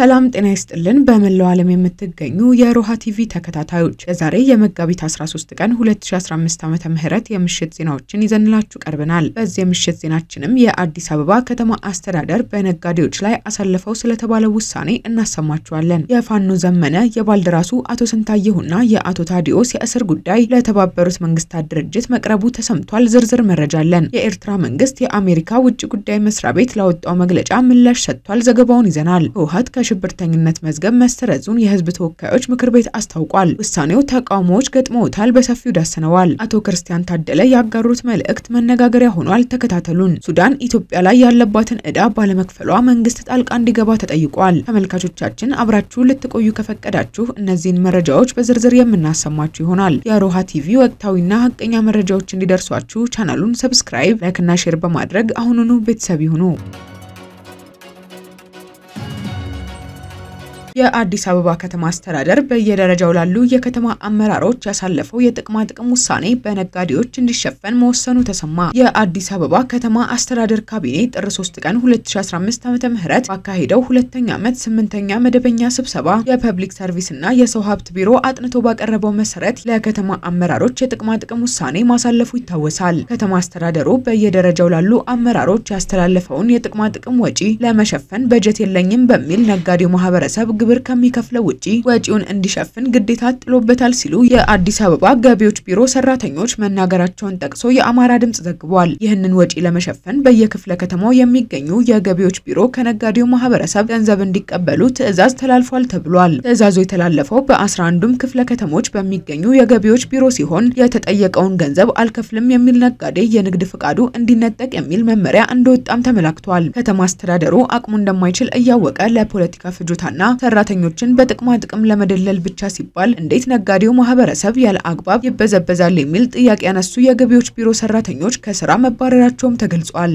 ሰላም ጤና ይስጥልን። በመላው ዓለም የምትገኙ የሮሃ ቲቪ ተከታታዮች የዛሬ የመጋቢት 13 ቀን 2015 ዓ ምህረት የምሽት ዜናዎችን ይዘንላችሁ ቀርበናል። በዚህ የምሽት ዜናችንም የአዲስ አበባ ከተማ አስተዳደር በነጋዴዎች ላይ አሳልፈው ስለተባለ ውሳኔ እናሰማችኋለን። የፋኖ ዘመነ የባልደራሱ አቶ ስንታየሁና የአቶ ታዲዮስ የእስር ጉዳይ ለተባበሩት መንግስታት ድርጅት መቅረቡ ተሰምቷል። ዝርዝር መረጃ አለን። የኤርትራ መንግስት የአሜሪካ ውጭ ጉዳይ መስሪያ ቤት ላወጣው መግለጫ ምላሽ ሰጥቷል። ዘገባውን ይዘናል። ህወሓት የሽብርተኝነት መዝገብ መሰረዙን የህዝብ ተወካዮች ምክር ቤት አስታውቋል። ውሳኔው ተቃውሞዎች ገጥመውታል፣ በሰፊው ዳስነዋል። አቶ ክርስቲያን ታደለ ያጋሩት መልእክት መነጋገሪያ ሆኗል። ተከታተሉን። ሱዳን ኢትዮጵያ ላይ ያለባትን ዕዳ ባለመክፈሏ መንግስት ጣልቃ እንዲገባ ተጠይቋል። ተመልካቾቻችን አብራችሁ ልትቆዩ ከፈቀዳችሁ እነዚህን መረጃዎች በዝርዝር የምናሰማችሁ ይሆናል። የሮሃ ቲቪ ወቅታዊና ሀቀኛ መረጃዎች እንዲደርሷችሁ ቻናሉን ሰብስክራይብ፣ ላይክና ሼር በማድረግ አሁኑኑ ቤተሰብ ይሁኑ። የአዲስ አበባ ከተማ አስተዳደር በየደረጃው ላሉ የከተማ አመራሮች ያሳለፈው የጥቅማ ጥቅም ውሳኔ በነጋዴዎች እንዲሸፈን መወሰኑ ተሰማ። የአዲስ አበባ ከተማ አስተዳደር ካቢኔ ጥር 3 ቀን 2015 ዓ.ም ባካሄደው ሁለተኛ ዓመት ስምንተኛ መደበኛ ስብሰባ የፐብሊክ ሰርቪስ እና የሰው ሀብት ቢሮ አጥንቶ ባቀረበው መሰረት ለከተማ አመራሮች የጥቅማ ጥቅም ውሳኔ ማሳለፉ ይታወሳል። ከተማ አስተዳደሩ በየደረጃው ላሉ አመራሮች ያስተላለፈውን የጥቅማ ጥቅም ወጪ ለመሸፈን በጀት የለኝም በሚል ነጋዴው ማህበረሰብ ግብር ከሚከፍለው ውጪ ወጪውን እንዲሸፍን ግዴታ ጥሎበታል ሲሉ የአዲስ አበባ ገቢዎች ቢሮ ሰራተኞች መናገራቸውን ጠቅሶ የአማራ ድምጽ ዘግቧል። ይህንን ወጪ ለመሸፈን በየክፍለ ከተማው የሚገኙ የገቢዎች ቢሮ ከነጋዴው ማህበረሰብ ገንዘብ እንዲቀበሉ ትዕዛዝ ተላልፏል ተብሏል። ትዕዛዙ የተላለፈው በ 11 ክፍለ ከተሞች በሚገኙ የገቢዎች ቢሮ ሲሆን የተጠየቀውን ገንዘብ አልከፍልም የሚል ነጋዴ የንግድ ፍቃዱ እንዲነጠቅ የሚል መመሪያ እንደወጣም ተመላክቷል። ከተማ አስተዳደሩ አቅሙ እንደማይችል እያወቀ ለፖለቲካ ፍጆታና ሰራተኞችን በጥቅማ ጥቅም ለመደለል ብቻ ሲባል እንዴት ነጋዴው ማህበረሰብ ያለ አግባብ ይበዘበዛል የሚል ጥያቄ ያነሱ የገቢዎች ቢሮ ሰራተኞች ከስራ መባረራቸውም ተገልጿል።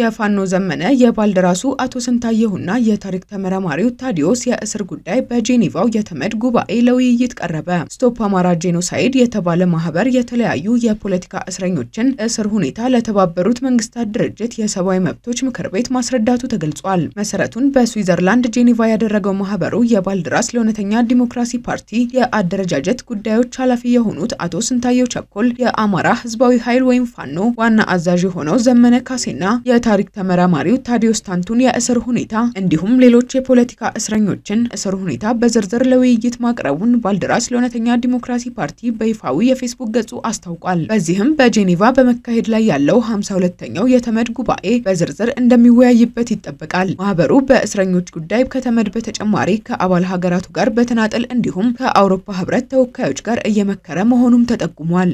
የፋኖ ዘመነ የባልደራሱ አቶ ስንታየሁና የታሪክ ተመራማሪው ታዲዮስ የእስር ጉዳይ በጄኔቫው የተመድ ጉባኤ ለውይይት ቀረበ። ስቶፕ አማራ ጄኖሳይድ የተባለ ማህበር የተለያዩ የፖለቲካ እስረኞችን እስር ሁኔታ ለተባበሩት መንግስታት ድርጅት የሰብአዊ መብቶች ምክር ቤት ማስረዳቱ ተገልጿል። መሰረቱን በስዊዘርላንድ ጄኔቫ ያደረገው ማህበሩ የባልደራስ ለእውነተኛ ዲሞክራሲ ፓርቲ የአደረጃጀት ጉዳዮች ኃላፊ የሆኑት አቶ ስንታየው ቸኮል፣ የአማራ ህዝባዊ ኃይል ወይም ፋኖ ዋና አዛዥ የሆነው ዘመነ ካሴና የታሪክ ተመራማሪው ታዲዮስ ታንቱን የእስር ሁኔታ እንዲሁም ሌሎች የፖለቲካ እስረኞችን እስር ሁኔታ በዝርዝር ለውይይት ማቅረቡን ባልደራስ ለእውነተኛ ዲሞክራሲ ፓርቲ በይፋዊ የፌስቡክ ገጹ አስታውቋል። በዚህም በጄኔቫ በመካሄድ ላይ ያለው 52ኛው የተመድ ጉባኤ በዝርዝር እንደሚወያይበት ይጠበቃል። ማህበሩ በእስረኞች ጉዳይ ከተመድ በተጨማሪ ከአባል ሀገራቱ ጋር በተናጠል እንዲሁም ከአውሮፓ ህብረት ተወካዮች ጋር እየመከረ መሆኑም ተጠቁሟል።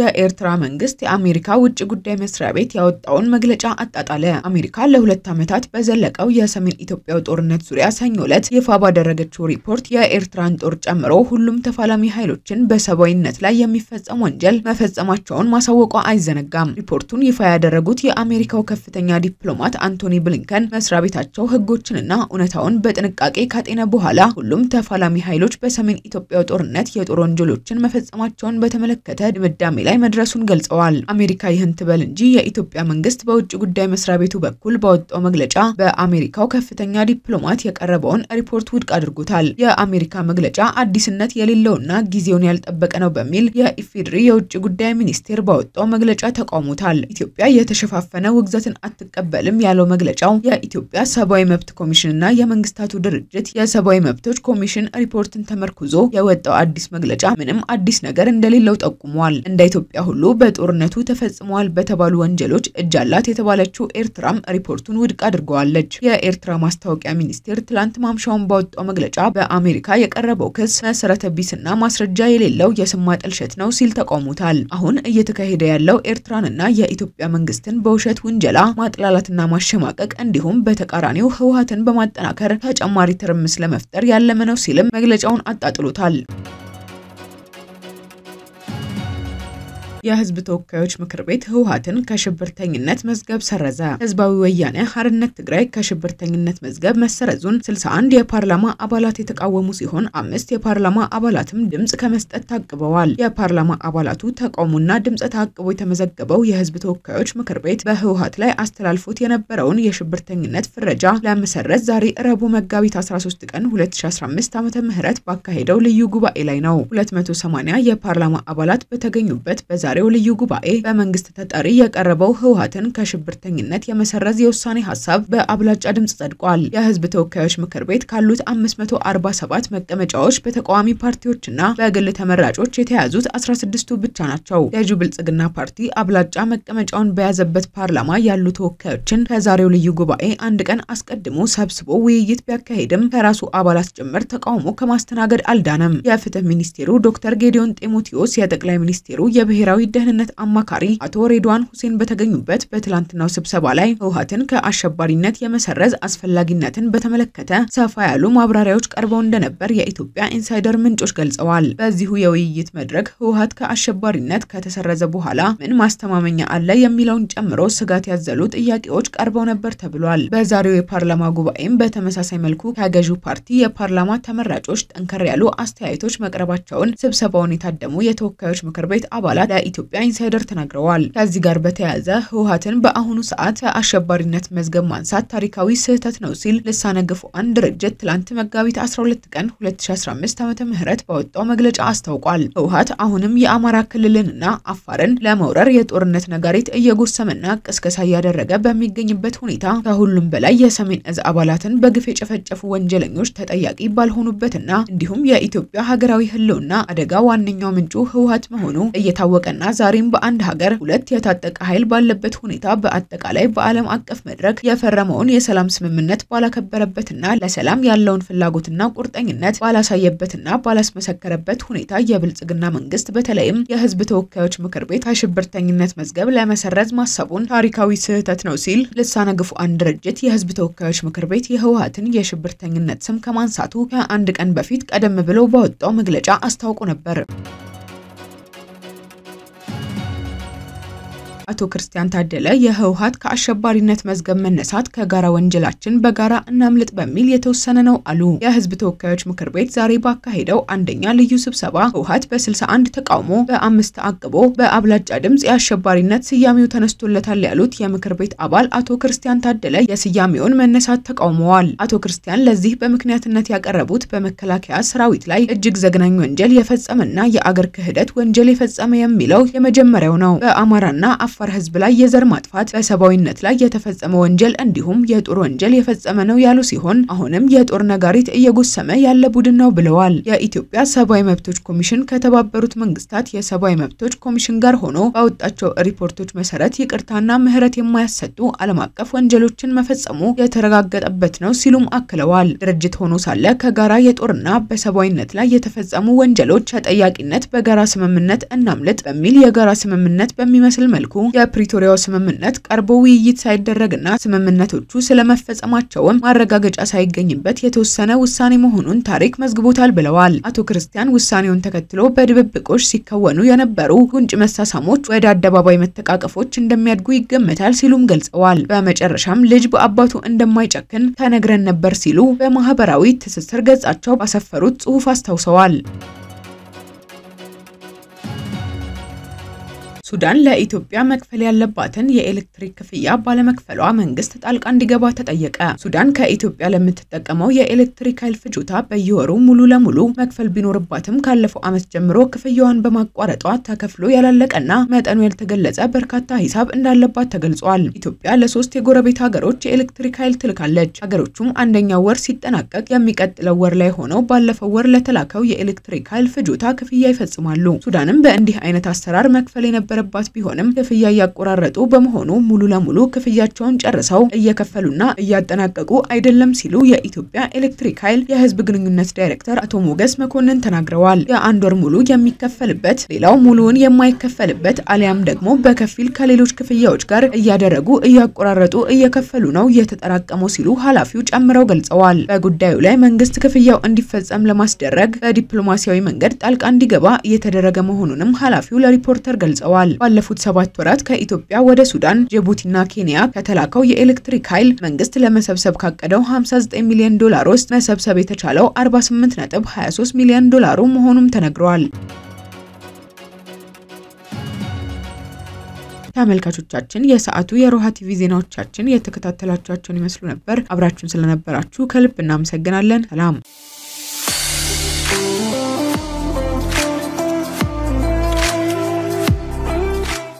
የኤርትራ መንግስት የአሜሪካ ውጭ ጉዳይ መስሪያ ቤት ያወጣውን መግለጫ አጣጣለ። አሜሪካ ለሁለት ዓመታት በዘለቀው የሰሜን ኢትዮጵያው ጦርነት ዙሪያ ሰኞ ዕለት ይፋ ባደረገችው ሪፖርት የኤርትራን ጦር ጨምሮ ሁሉም ተፋላሚ ኃይሎችን በሰብአዊነት ላይ የሚፈጸም ወንጀል መፈጸማቸውን ማሳወቋ አይዘነጋም። ሪፖርቱን ይፋ ያደረጉት የአሜሪካው ከፍተኛ ዲፕሎማት አንቶኒ ብሊንከን መስሪያ ቤታቸው ህጎችንና እውነታውን በጥንቃቄ ካጤነ በኋላ ሁሉም ተፋላሚ ኃይሎች በሰሜን ኢትዮጵያው ጦርነት የጦር ወንጀሎችን መፈጸማቸውን በተመለከተ ድምዳሜ ላይ መድረሱን ገልጸዋል። አሜሪካ ይህን ትበል እንጂ የኢትዮጵያ መንግስት በውጭ ጉዳይ መስሪያ ቤቱ በኩል በወጣው መግለጫ በአሜሪካው ከፍተኛ ዲፕሎማት የቀረበውን ሪፖርት ውድቅ አድርጎታል። የአሜሪካ መግለጫ አዲስነት የሌለውና ጊዜውን ያልጠበቀ ነው በሚል የኢፌዴሪ የውጭ ጉዳይ ሚኒስቴር በወጣው መግለጫ ተቃውሞታል። ኢትዮጵያ የተሸፋፈነ ውግዘትን አትቀበልም ያለው መግለጫው የኢትዮጵያ ሰብአዊ መብት ኮሚሽንና የመንግስታቱ ድርጅት የሰብአዊ መብቶች ኮሚሽን ሪፖርትን ተመርኩዞ የወጣው አዲስ መግለጫ ምንም አዲስ ነገር እንደሌለው ጠቁሟል። እንደ ኢትዮጵያ ሁሉ በጦርነቱ ተፈጽመዋል በተባሉ ወንጀሎች እጅ አላት የተባለችው ኤርትራም ሪፖርቱን ውድቅ አድርገዋለች። የኤርትራ ማስታወቂያ ሚኒስቴር ትላንት ማምሻውን ባወጣው መግለጫ በአሜሪካ የቀረበው ክስ መሰረተ ቢስና ማስረጃ የሌለው የስም ማጠልሸት ነው ሲል ተቃውሞታል። አሁን እየተካሄደ ያለው ኤርትራንና የኢትዮጵያ መንግስትን በውሸት ውንጀላ ማጥላላትና ማሸማቀቅ እንዲሁም በተቃራኒው ህወሀትን በማጠናከር ተጨማሪ ትርምስ ለመፍጠር ያለመ ነው ሲልም መግለጫውን አጣጥሎታል። የህዝብ ተወካዮች ምክር ቤት ህወሓትን ከሽብርተኝነት መዝገብ ሰረዘ። ህዝባዊ ወያነ ሓርነት ትግራይ ከሽብርተኝነት መዝገብ መሰረዙን 61 የፓርላማ አባላት የተቃወሙ ሲሆን አምስት የፓርላማ አባላትም ድምፅ ከመስጠት ታቅበዋል። የፓርላማ አባላቱ ተቃውሞና ድምፅ ታቅቦ የተመዘገበው የህዝብ ተወካዮች ምክር ቤት በህወሓት ላይ አስተላልፎት የነበረውን የሽብርተኝነት ፍረጃ ለመሰረዝ ዛሬ ረቡዕ መጋቢት 13 ቀን 2015 ዓ ም ባካሄደው ልዩ ጉባኤ ላይ ነው። 280 የፓርላማ አባላት በተገኙበት በዛሬ የዛሬው ልዩ ጉባኤ በመንግስት ተጠሪ የቀረበው ህወሓትን ከሽብርተኝነት የመሰረዝ የውሳኔ ሀሳብ በአብላጫ ድምጽ ጸድቋል። የህዝብ ተወካዮች ምክር ቤት ካሉት 547 መቀመጫዎች በተቃዋሚ ፓርቲዎችና በግል ተመራጮች የተያዙት 16ቱ ብቻ ናቸው። የጁ ብልጽግና ፓርቲ አብላጫ መቀመጫውን በያዘበት ፓርላማ ያሉ ተወካዮችን ከዛሬው ልዩ ጉባኤ አንድ ቀን አስቀድሞ ሰብስቦ ውይይት ቢያካሄድም ከራሱ አባላት ጭምር ተቃውሞ ከማስተናገድ አልዳነም። የፍትህ ሚኒስቴሩ ዶክተር ጌዲዮን ጢሞቴዎስ የጠቅላይ ሚኒስቴሩ የብሔራዊ የብሔራዊ ደህንነት አማካሪ አቶ ሬድዋን ሁሴን በተገኙበት በትላንትናው ስብሰባ ላይ ህወሓትን ከአሸባሪነት የመሰረዝ አስፈላጊነትን በተመለከተ ሰፋ ያሉ ማብራሪያዎች ቀርበው እንደነበር የኢትዮጵያ ኢንሳይደር ምንጮች ገልጸዋል። በዚሁ የውይይት መድረክ ህወሓት ከአሸባሪነት ከተሰረዘ በኋላ ምን ማስተማመኛ አለ የሚለውን ጨምሮ ስጋት ያዘሉ ጥያቄዎች ቀርበው ነበር ተብሏል። በዛሬው የፓርላማ ጉባኤም በተመሳሳይ መልኩ ከገዢው ፓርቲ የፓርላማ ተመራጮች ጠንከር ያሉ አስተያየቶች መቅረባቸውን ስብሰባውን የታደሙ የተወካዮች ምክር ቤት አባላት ኢትዮጵያ ኢንሳይደር ተናግረዋል። ከዚህ ጋር በተያያዘ ህወሀትን በአሁኑ ሰዓት አሸባሪነት መዝገብ ማንሳት ታሪካዊ ስህተት ነው ሲል ልሳነ ግፉዓን ድርጅት ትላንት መጋቢት 12 ቀን 2015 ዓ ም ባወጣው መግለጫ አስታውቋል። ህወሀት አሁንም የአማራ ክልልንና አፋርን ለመውረር የጦርነት ነጋሪት እየጎሰመና ቅስቀሳ እያደረገ በሚገኝበት ሁኔታ ከሁሉም በላይ የሰሜን እዝ አባላትን በግፍ የጨፈጨፉ ወንጀለኞች ተጠያቂ ባልሆኑበትና እንዲሁም የኢትዮጵያ ሀገራዊ ህልውና አደጋ ዋነኛው ምንጩ ህወሀት መሆኑ እየታወቀ ነበርና ዛሬም በአንድ ሀገር ሁለት የታጠቀ ኃይል ባለበት ሁኔታ በአጠቃላይ በዓለም አቀፍ መድረክ የፈረመውን የሰላም ስምምነት ባላከበረበትና ለሰላም ያለውን ፍላጎትና ቁርጠኝነት ባላሳየበትና ባላስመሰከረበት ሁኔታ የብልጽግና መንግስት በተለይም የህዝብ ተወካዮች ምክር ቤት አሸብርተኝነት መዝገብ ለመሰረዝ ማሰቡን ታሪካዊ ስህተት ነው ሲል ልሳነ ግፉዓን ድርጅት የህዝብ ተወካዮች ምክር ቤት የህወሀትን የሽብርተኝነት ስም ከማንሳቱ ከአንድ ቀን በፊት ቀደም ብሎ ባወጣው መግለጫ አስታውቆ ነበር። አቶ ክርስቲያን ታደለ የህወሀት ከአሸባሪነት መዝገብ መነሳት ከጋራ ወንጀላችን በጋራ እናምልጥ በሚል የተወሰነ ነው አሉ። የህዝብ ተወካዮች ምክር ቤት ዛሬ ባካሄደው አንደኛ ልዩ ስብሰባ ህወሀት በ61 ተቃውሞ በአምስት አቅቦ በአብላጫ ድምፅ የአሸባሪነት ስያሜው ተነስቶለታል ያሉት የምክር ቤት አባል አቶ ክርስቲያን ታደለ የስያሜውን መነሳት ተቃውመዋል። አቶ ክርስቲያን ለዚህ በምክንያትነት ያቀረቡት በመከላከያ ሰራዊት ላይ እጅግ ዘግናኝ ወንጀል የፈጸመና የአገር ክህደት ወንጀል የፈጸመ የሚለው የመጀመሪያው ነው። በአማራና አፍ በአፋር ህዝብ ላይ የዘር ማጥፋት፣ በሰብአዊነት ላይ የተፈጸመ ወንጀል እንዲሁም የጦር ወንጀል የፈጸመ ነው ያሉ ሲሆን አሁንም የጦር ነጋሪት እየጎሰመ ያለ ቡድን ነው ብለዋል። የኢትዮጵያ ሰብአዊ መብቶች ኮሚሽን ከተባበሩት መንግስታት የሰብአዊ መብቶች ኮሚሽን ጋር ሆኖ ባወጣቸው ሪፖርቶች መሰረት ይቅርታና ምህረት የማያሰጡ ዓለም አቀፍ ወንጀሎችን መፈጸሙ የተረጋገጠበት ነው ሲሉም አክለዋል። ድርጅት ሆኖ ሳለ ከጋራ የጦርና በሰብአዊነት ላይ የተፈጸሙ ወንጀሎች ተጠያቂነት በጋራ ስምምነት እናምልጥ በሚል የጋራ ስምምነት በሚመስል መልኩ የፕሪቶሪያው ስምምነት ቀርቦ ውይይት ሳይደረግና ስምምነቶቹ ስለመፈጸማቸውም ማረጋገጫ ሳይገኝበት የተወሰነ ውሳኔ መሆኑን ታሪክ መዝግቦታል ብለዋል አቶ ክርስቲያን። ውሳኔውን ተከትሎ በድብብቆች ሲከወኑ የነበሩ ጉንጭ መሳሳሞች ወደ አደባባይ መተቃቀፎች እንደሚያድጉ ይገመታል ሲሉም ገልጸዋል። በመጨረሻም ልጅ በአባቱ እንደማይጨክን ተነግረን ነበር ሲሉ በማህበራዊ ትስስር ገጻቸው ባሰፈሩት ጽሑፍ አስታውሰዋል። ሱዳን ለኢትዮጵያ መክፈል ያለባትን የኤሌክትሪክ ክፍያ ባለመክፈሏ መንግስት ጣልቃ እንዲገባ ተጠየቀ። ሱዳን ከኢትዮጵያ ለምትጠቀመው የኤሌክትሪክ ኃይል ፍጆታ በየወሩ ሙሉ ለሙሉ መክፈል ቢኖርባትም ካለፈው ዓመት ጀምሮ ክፍያዋን በማቋረጧ ተከፍሎ ያላለቀና መጠኑ ያልተገለጸ በርካታ ሂሳብ እንዳለባት ተገልጿል። ኢትዮጵያ ለሶስት የጎረቤት ሀገሮች የኤሌክትሪክ ኃይል ትልካለች። ሀገሮቹም አንደኛው ወር ሲጠናቀቅ የሚቀጥለው ወር ላይ ሆነው ባለፈው ወር ለተላከው የኤሌክትሪክ ኃይል ፍጆታ ክፍያ ይፈጽማሉ። ሱዳንም በእንዲህ አይነት አሰራር መክፈል የነበረ የነበረባት ቢሆንም ክፍያ እያቆራረጡ በመሆኑ ሙሉ ለሙሉ ክፍያቸውን ጨርሰው እየከፈሉና እያጠናቀቁ አይደለም ሲሉ የኢትዮጵያ ኤሌክትሪክ ኃይል የህዝብ ግንኙነት ዳይሬክተር አቶ ሞገስ መኮንን ተናግረዋል። የአንድ ወር ሙሉ የሚከፈልበት ሌላው ሙሉውን የማይከፈልበት አሊያም ደግሞ በከፊል ከሌሎች ክፍያዎች ጋር እያደረጉ እያቆራረጡ እየከፈሉ ነው የተጠራቀመው ሲሉ ኃላፊው ጨምረው ገልጸዋል። በጉዳዩ ላይ መንግስት ክፍያው እንዲፈጸም ለማስደረግ በዲፕሎማሲያዊ መንገድ ጣልቃ እንዲገባ እየተደረገ መሆኑንም ኃላፊው ለሪፖርተር ገልጸዋል። ገልጸዋል። ባለፉት ሰባት ወራት ከኢትዮጵያ ወደ ሱዳን፣ ጅቡቲና ኬንያ ከተላከው የኤሌክትሪክ ኃይል መንግስት ለመሰብሰብ ካቀደው 59 ሚሊዮን ዶላር ውስጥ መሰብሰብ የተቻለው 48.23 ሚሊዮን ዶላሩ መሆኑም ተነግሯል። ተመልካቾቻችን የሰዓቱ የሮሃ ቲቪ ዜናዎቻችን የተከታተላችኋቸውን ይመስሉ ነበር። አብራችሁን ስለነበራችሁ ከልብ እናመሰግናለን። ሰላም